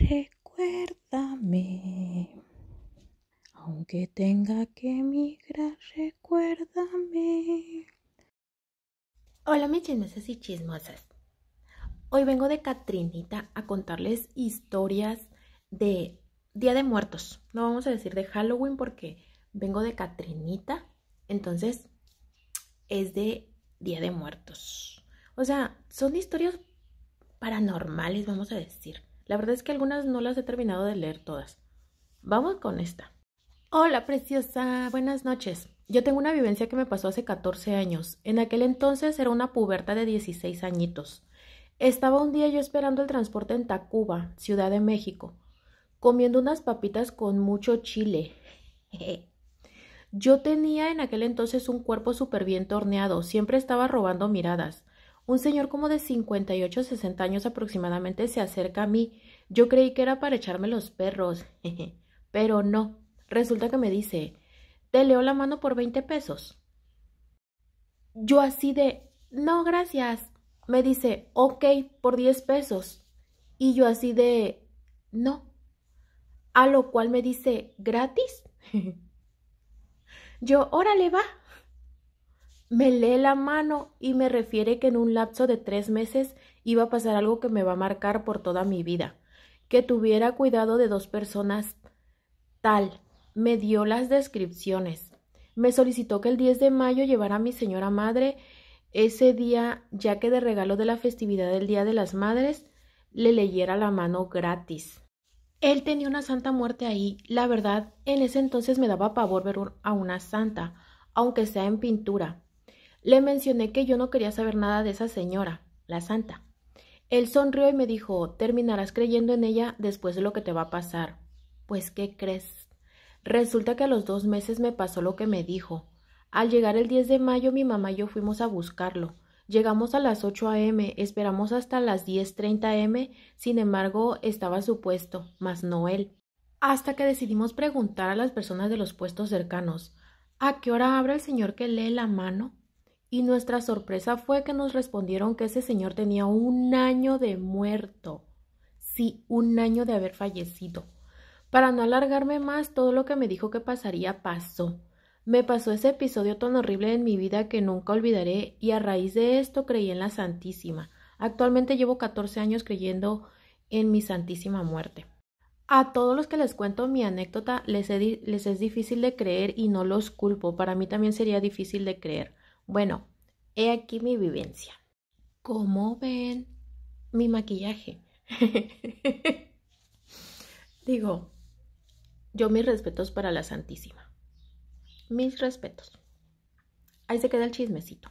Recuérdame, aunque tenga que migrar, recuérdame. Hola mis chismosas y chismosas. Hoy vengo de Catrinita a contarles historias de Día de Muertos. No vamos a decir de Halloween porque vengo de Catrinita, entonces es de Día de Muertos. O sea, son historias paranormales, vamos a decir. La verdad es que algunas no las he terminado de leer todas. Vamos con esta. Hola, preciosa. Buenas noches. Yo tengo una vivencia que me pasó hace 14 años. En aquel entonces era una puberta de 16 añitos. Estaba un día yo esperando el transporte en Tacuba, Ciudad de México, comiendo unas papitas con mucho chile. Yo tenía en aquel entonces un cuerpo súper bien torneado, siempre estaba robando miradas. Un señor como de 58 o 60 años aproximadamente se acerca a mí. Yo creí que era para echarme los perros, pero no. Resulta que me dice, te leo la mano por 20 pesos. Yo así de, no, gracias. Me dice, ok, por 10 pesos. Y yo así de, no. A lo cual me dice, gratis. yo, órale, va me lee la mano y me refiere que en un lapso de tres meses iba a pasar algo que me va a marcar por toda mi vida, que tuviera cuidado de dos personas tal, me dio las descripciones, me solicitó que el 10 de mayo llevara a mi señora madre ese día, ya que de regalo de la festividad del Día de las Madres, le leyera la mano gratis. Él tenía una santa muerte ahí. La verdad, en ese entonces me daba pavor ver a una santa, aunque sea en pintura. Le mencioné que yo no quería saber nada de esa señora, la santa. Él sonrió y me dijo, terminarás creyendo en ella después de lo que te va a pasar. Pues, ¿qué crees? Resulta que a los dos meses me pasó lo que me dijo. Al llegar el 10 de mayo, mi mamá y yo fuimos a buscarlo. Llegamos a las 8 a.m., esperamos hasta las 10.30 a.m., sin embargo, estaba su puesto, mas no él. Hasta que decidimos preguntar a las personas de los puestos cercanos, ¿a qué hora abre el señor que lee la mano? y nuestra sorpresa fue que nos respondieron que ese señor tenía un año de muerto. Sí, un año de haber fallecido. Para no alargarme más, todo lo que me dijo que pasaría pasó. Me pasó ese episodio tan horrible en mi vida que nunca olvidaré y a raíz de esto creí en la Santísima. Actualmente llevo 14 años creyendo en mi Santísima Muerte. A todos los que les cuento mi anécdota les, les es difícil de creer y no los culpo. Para mí también sería difícil de creer. Bueno, he aquí mi vivencia. ¿Cómo ven mi maquillaje? Digo, yo mis respetos para la Santísima. Mis respetos. Ahí se queda el chismecito.